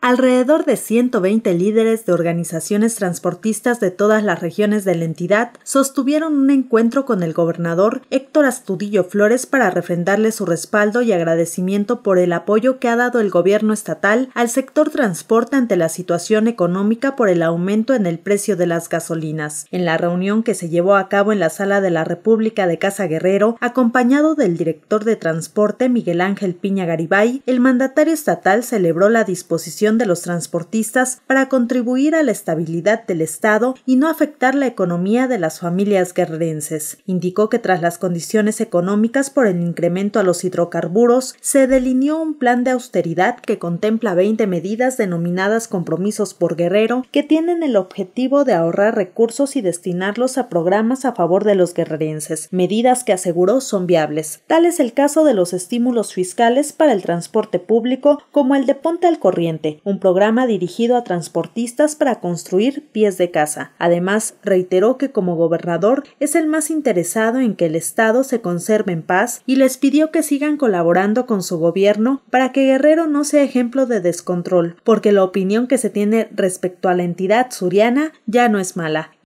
Alrededor de 120 líderes de organizaciones transportistas de todas las regiones de la entidad sostuvieron un encuentro con el gobernador Héctor Astudillo Flores para refrendarle su respaldo y agradecimiento por el apoyo que ha dado el gobierno estatal al sector transporte ante la situación económica por el aumento en el precio de las gasolinas. En la reunión que se llevó a cabo en la Sala de la República de Casa Guerrero, acompañado del director de transporte Miguel Ángel Piña Garibay, el mandatario estatal celebró la disposición de los transportistas para contribuir a la estabilidad del Estado y no afectar la economía de las familias guerrerenses. Indicó que tras las condiciones económicas por el incremento a los hidrocarburos, se delineó un plan de austeridad que contempla 20 medidas denominadas compromisos por guerrero que tienen el objetivo de ahorrar recursos y destinarlos a programas a favor de los guerrerenses, medidas que aseguró son viables. Tal es el caso de los estímulos fiscales para el transporte público como el de Ponte al Corriente, un programa dirigido a transportistas para construir pies de casa. Además, reiteró que como gobernador es el más interesado en que el Estado se conserve en paz y les pidió que sigan colaborando con su gobierno para que Guerrero no sea ejemplo de descontrol, porque la opinión que se tiene respecto a la entidad suriana ya no es mala